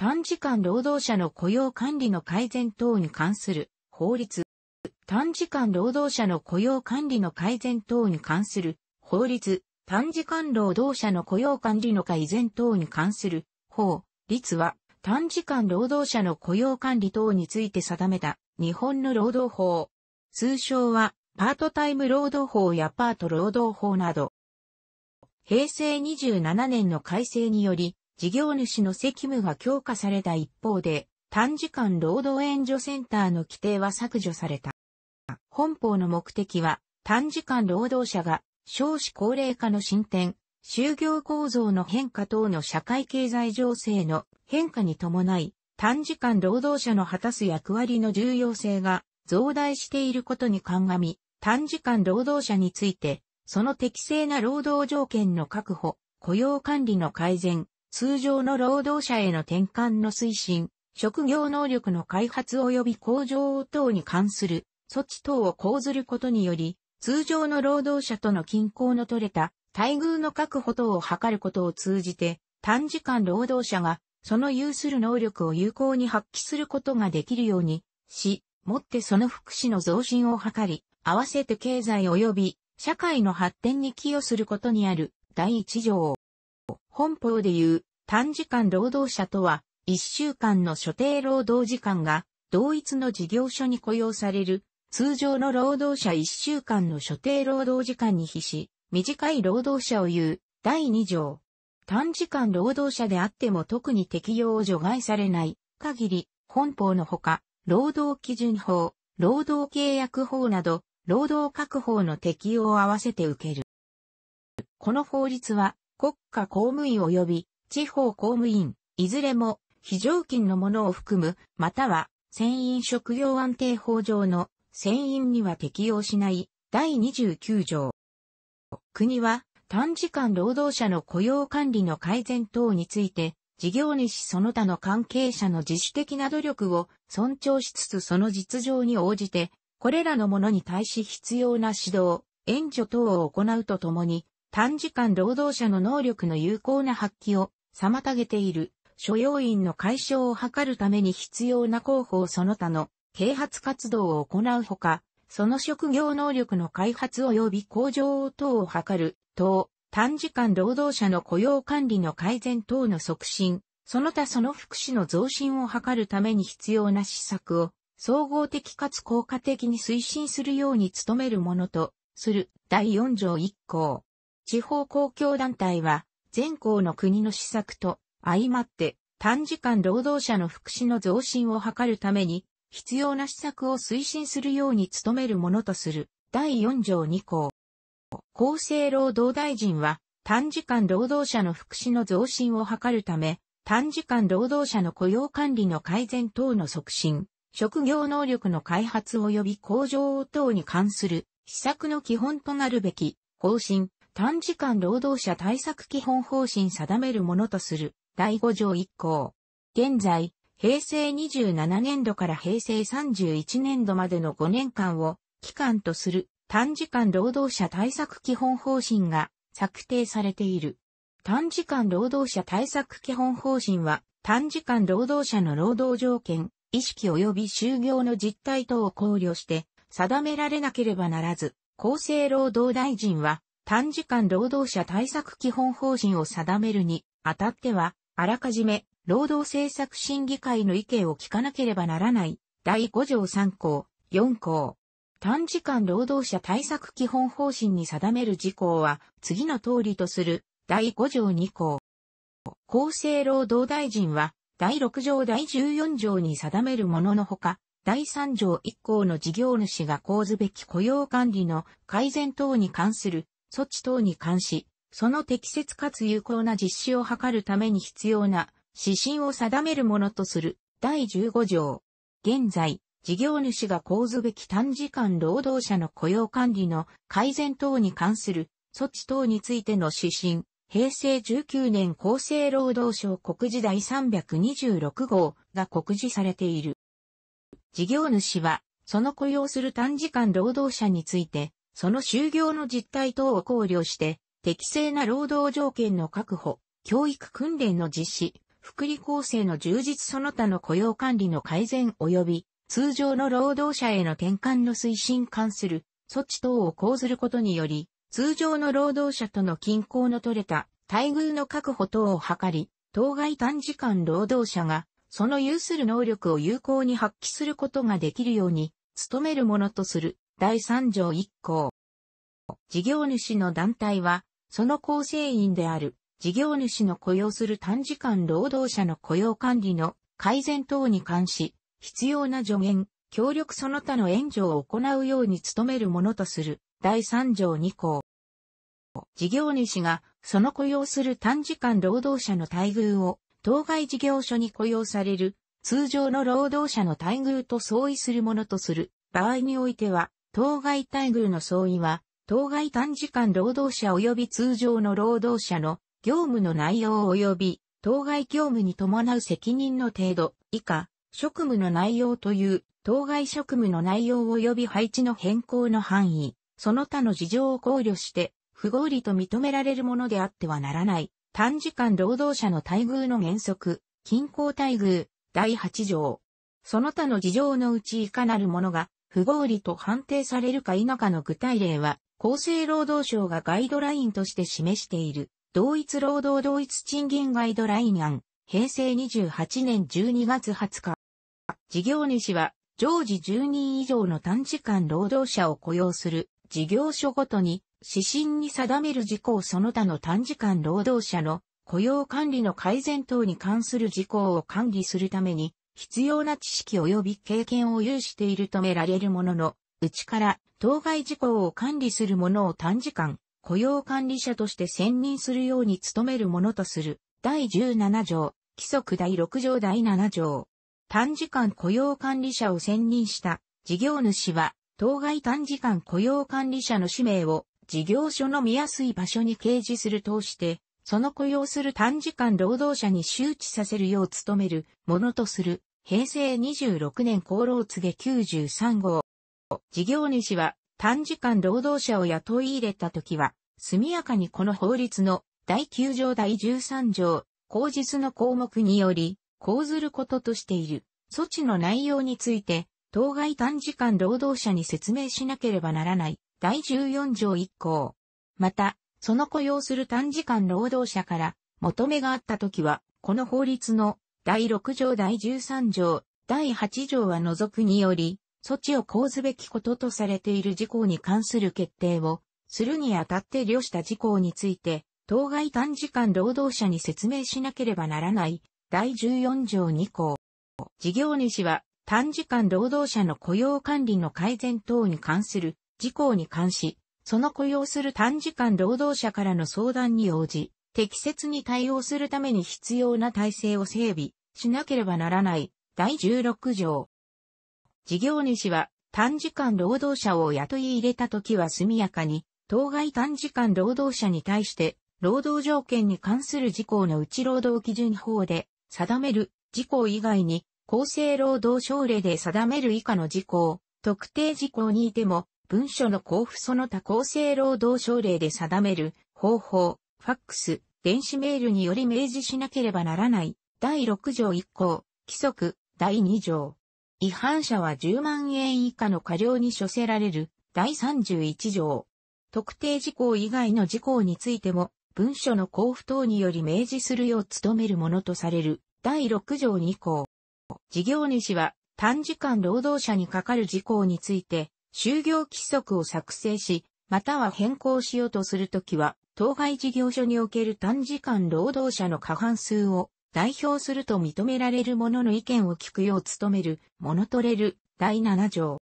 短時間労働者の雇用管理の改善等に関する法律。短時間労働者の雇用管理の改善等に関する法律。短時間労働者の雇用管理の改善等に関する法律は短時間労働者の雇用管理等について定めた日本の労働法。通称はパートタイム労働法やパート労働法など。平成27年の改正により事業主の責務が強化された一方で、短時間労働援助センターの規定は削除された。本法の目的は、短時間労働者が少子高齢化の進展、就業構造の変化等の社会経済情勢の変化に伴い、短時間労働者の果たす役割の重要性が増大していることに鑑み、短時間労働者について、その適正な労働条件の確保、雇用管理の改善、通常の労働者への転換の推進、職業能力の開発及び向上等に関する措置等を講ずることにより、通常の労働者との均衡の取れた待遇の確保等を図ることを通じて、短時間労働者がその有する能力を有効に発揮することができるようにし、もってその福祉の増進を図り、合わせて経済及び社会の発展に寄与することにある第一条。本法でいう短時間労働者とは、一週間の所定労働時間が、同一の事業所に雇用される、通常の労働者一週間の所定労働時間に比し、短い労働者を言う、第2条。短時間労働者であっても特に適用を除外されない限り、本法のほか、労働基準法、労働契約法など、労働確保の適用を合わせて受ける。この法律は、国家公務員及び地方公務員、いずれも非常勤のものを含む、または、船員職業安定法上の船員には適用しない第29条。国は短時間労働者の雇用管理の改善等について、事業主その他の関係者の自主的な努力を尊重しつつその実情に応じて、これらのものに対し必要な指導、援助等を行うとともに、短時間労働者の能力の有効な発揮を妨げている所要員の解消を図るために必要な広報その他の啓発活動を行うほか、その職業能力の開発及び向上等を図る等、短時間労働者の雇用管理の改善等の促進、その他その福祉の増進を図るために必要な施策を総合的かつ効果的に推進するように努めるものとする第4条1項。地方公共団体は、全校の国の施策と相まって短時間労働者の福祉の増進を図るために必要な施策を推進するように努めるものとする第4条2項。厚生労働大臣は短時間労働者の福祉の増進を図るため、短時間労働者の雇用管理の改善等の促進、職業能力の開発及び向上等に関する施策の基本となるべき方針、短時間労働者対策基本方針定めるものとする第5条1項。現在、平成27年度から平成31年度までの5年間を期間とする短時間労働者対策基本方針が策定されている。短時間労働者対策基本方針は短時間労働者の労働条件、意識及び就業の実態等を考慮して定められなければならず、厚生労働大臣は短時間労働者対策基本方針を定めるにあたっては、あらかじめ労働政策審議会の意見を聞かなければならない第5条3項、4項。短時間労働者対策基本方針に定める事項は次の通りとする第5条2項。厚生労働大臣は第6条第14条に定めるもののほか、第3条1項の事業主が講ずべき雇用管理の改善等に関する措置等に関し、その適切かつ有効な実施を図るために必要な指針を定めるものとする第15条。現在、事業主が講ずべき短時間労働者の雇用管理の改善等に関する措置等についての指針、平成19年厚生労働省告示第326号が告示されている。事業主は、その雇用する短時間労働者について、その就業の実態等を考慮して、適正な労働条件の確保、教育訓練の実施、福利厚生の充実その他の雇用管理の改善及び、通常の労働者への転換の推進関する措置等を講ずることにより、通常の労働者との均衡の取れた待遇の確保等を図り、当該短時間労働者が、その有する能力を有効に発揮することができるように、努めるものとする。第三条一項。事業主の団体は、その構成員である、事業主の雇用する短時間労働者の雇用管理の改善等に関し、必要な助言、協力その他の援助を行うように努めるものとする、第三条二項。事業主が、その雇用する短時間労働者の待遇を、当該事業所に雇用される、通常の労働者の待遇と相違するものとする場合においては、当該待遇の相違は、当該短時間労働者及び通常の労働者の業務の内容及び、当該業務に伴う責任の程度、以下、職務の内容という、当該職務の内容及び配置の変更の範囲、その他の事情を考慮して、不合理と認められるものであってはならない。短時間労働者の待遇の原則、均衡待遇、第8条。その他の事情のうちいかなるものが不合理と判定されるか否かの具体例は、厚生労働省がガイドラインとして示している、同一労働同一賃金ガイドライン案、平成28年12月20日。事業主は、常時10人以上の短時間労働者を雇用する、事業所ごとに、指針に定める事項その他の短時間労働者の雇用管理の改善等に関する事項を管理するために、必要な知識及び経験を有しているとめられるものの、うちから当該事項を管理する者を短時間、雇用管理者として選任するように努めるものとする、第17条、規則第6条第7条。短時間雇用管理者を選任した事業主は、当該短時間雇用管理者の氏名を事業所の見やすい場所に掲示する通して、その雇用する短時間労働者に周知させるよう努めるものとする平成26年厚労告げ93号。事業主は短時間労働者を雇い入れた時は、速やかにこの法律の第9条第13条、口実の項目により、講ずることとしている措置の内容について、当該短時間労働者に説明しなければならない第14条1項。また、その雇用する短時間労働者から求めがあったときは、この法律の第6条第13条、第8条は除くにより、措置を講ずべきこととされている事項に関する決定を、するにあたって了した事項について、当該短時間労働者に説明しなければならない、第14条2項。事業主は、短時間労働者の雇用管理の改善等に関する事項に関し、その雇用する短時間労働者からの相談に応じ、適切に対応するために必要な体制を整備、しなければならない第16条。事業主は短時間労働者を雇い入れた時は速やかに、当該短時間労働者に対して、労働条件に関する事項のうち労働基準法で定める事項以外に、厚生労働省令で定める以下の事項、特定事項にいても、文書の交付その他厚生労働省令で定める方法、ファックス、電子メールにより明示しなければならない第6条1項、規則、第2条。違反者は10万円以下の過料に処せられる、第31条。特定事項以外の事項についても、文書の交付等により明示するよう努めるものとされる、第6条2項。事業主は、短時間労働者にかかる事項について、就業規則を作成し、または変更しようとするときは、当該事業所における短時間労働者の過半数を代表すると認められる者の意見を聞くよう努める、モノトレル、第7条。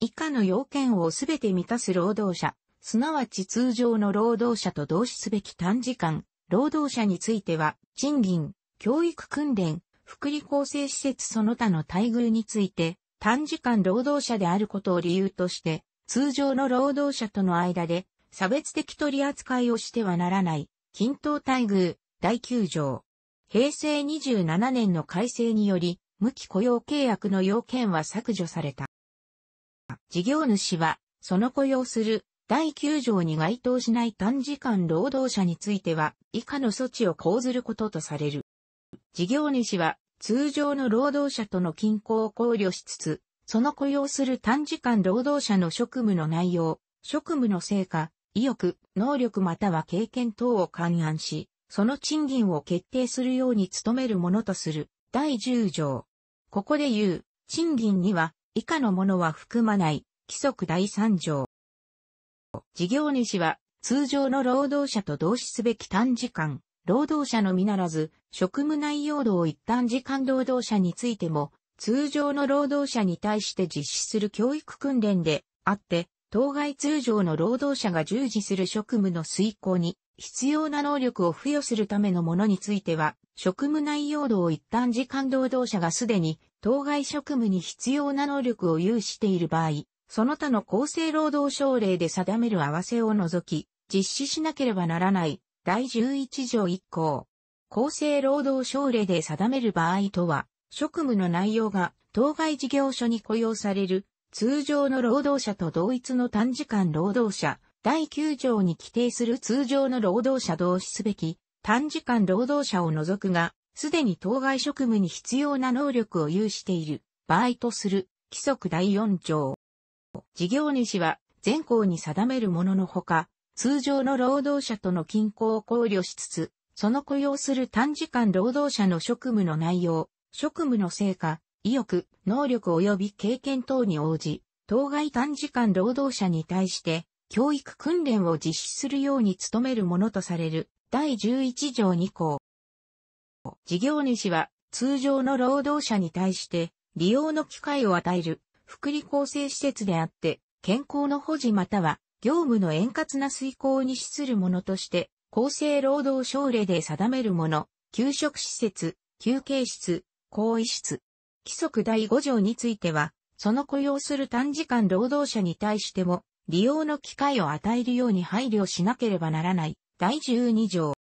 以下の要件をすべて満たす労働者、すなわち通常の労働者と同志すべき短時間、労働者については、賃金、教育訓練、福利厚生施設その他の待遇について、短時間労働者であることを理由として、通常の労働者との間で、差別的取り扱いをしてはならない、均等待遇、第9条。平成27年の改正により、無期雇用契約の要件は削除された。事業主は、その雇用する第9条に該当しない短時間労働者については、以下の措置を講ずることとされる。事業主は、通常の労働者との均衡を考慮しつつ、その雇用する短時間労働者の職務の内容、職務の成果、意欲、能力または経験等を勘案し、その賃金を決定するように努めるものとする第10条。ここで言う、賃金には以下のものは含まない、規則第3条。事業主は通常の労働者と同志すべき短時間、労働者のみならず、職務内容度を一旦時間労働者についても、通常の労働者に対して実施する教育訓練であって、当該通常の労働者が従事する職務の遂行に必要な能力を付与するためのものについては、職務内容度を一旦時間労働者がすでに当該職務に必要な能力を有している場合、その他の厚生労働省令で定める合わせを除き、実施しなければならない第11条1項。厚生労働省令で定める場合とは、職務の内容が当該事業所に雇用される通常の労働者と同一の短時間労働者、第9条に規定する通常の労働者同士すべき短時間労働者を除くが、すでに当該職務に必要な能力を有している場合とする規則第4条。事業主は全項に定めるもののほか、通常の労働者との均衡を考慮しつつ、その雇用する短時間労働者の職務の内容、職務の成果、意欲、能力及び経験等に応じ、当該短時間労働者に対して、教育訓練を実施するように努めるものとされる第11条2項。事業主は通常の労働者に対して利用の機会を与える福利厚生施設であって、健康の保持または業務の円滑な遂行に資するものとして、厚生労働省令で定めるもの、給食施設、休憩室、更衣室。規則第5条については、その雇用する短時間労働者に対しても、利用の機会を与えるように配慮しなければならない。第12条。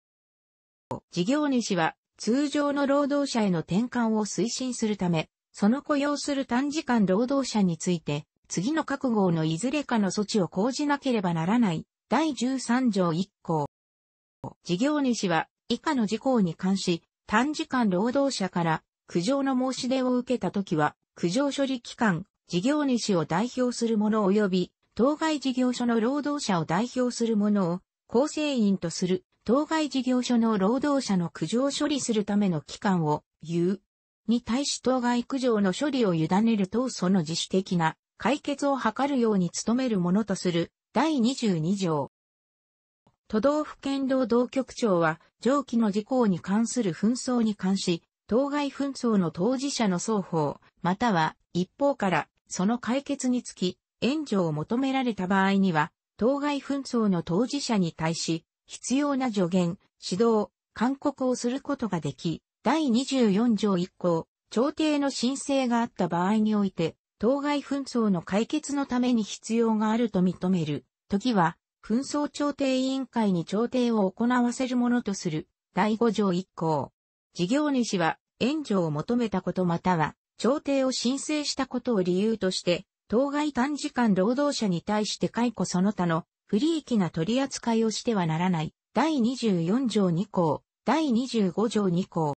事業主は通常の労働者への転換を推進するため、その雇用する短時間労働者について、次の各号のいずれかの措置を講じなければならない。第13条1項。事業主は以下の事項に関し、短時間労働者から苦情の申し出を受けたときは、苦情処理機関、事業主を代表する者及び当該事業所の労働者を代表する者を構成員とする当該事業所の労働者の苦情処理するための機関を言う。に対し当該苦情の処理を委ねるとその自主的な解決を図るように努めるものとする第22条。都道府県労働局長は上記の事項に関する紛争に関し、当該紛争の当事者の双方、または一方からその解決につき援助を求められた場合には、当該紛争の当事者に対し、必要な助言、指導、勧告をすることができ、第24条1項、朝廷の申請があった場合において、当該紛争の解決のために必要があると認める、時は、紛争調停委員会に調停を行わせるものとする、第5条1項。事業主は、援助を求めたことまたは、調停を申請したことを理由として、当該短時間労働者に対して解雇その他の不利益な取り扱いをしてはならない。第24条2項、第25条2項。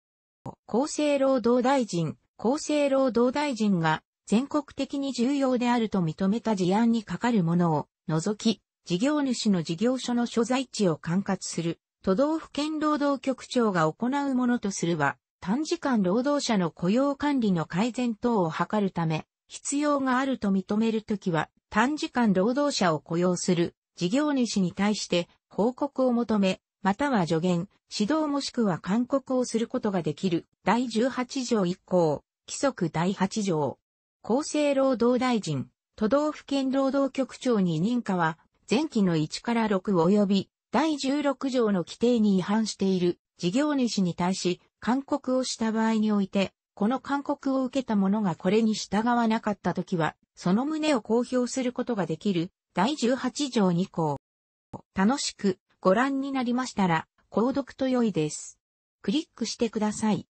厚生労働大臣、厚生労働大臣が全国的に重要であると認めた事案にかかるものを除き、事業主の事業所の所在地を管轄する都道府県労働局長が行うものとするは、短時間労働者の雇用管理の改善等を図るため、必要があると認めるときは、短時間労働者を雇用する事業主に対して報告を求め、または助言、指導もしくは勧告をすることができる第18条1項、規則第8条。厚生労働大臣、都道府県労働局長に認可は、前期の1から6及び第16条の規定に違反している事業主に対し、勧告をした場合において、この勧告を受けた者がこれに従わなかったときは、その旨を公表することができる、第18条2項。楽しくご覧になりましたら、購読と良いです。クリックしてください。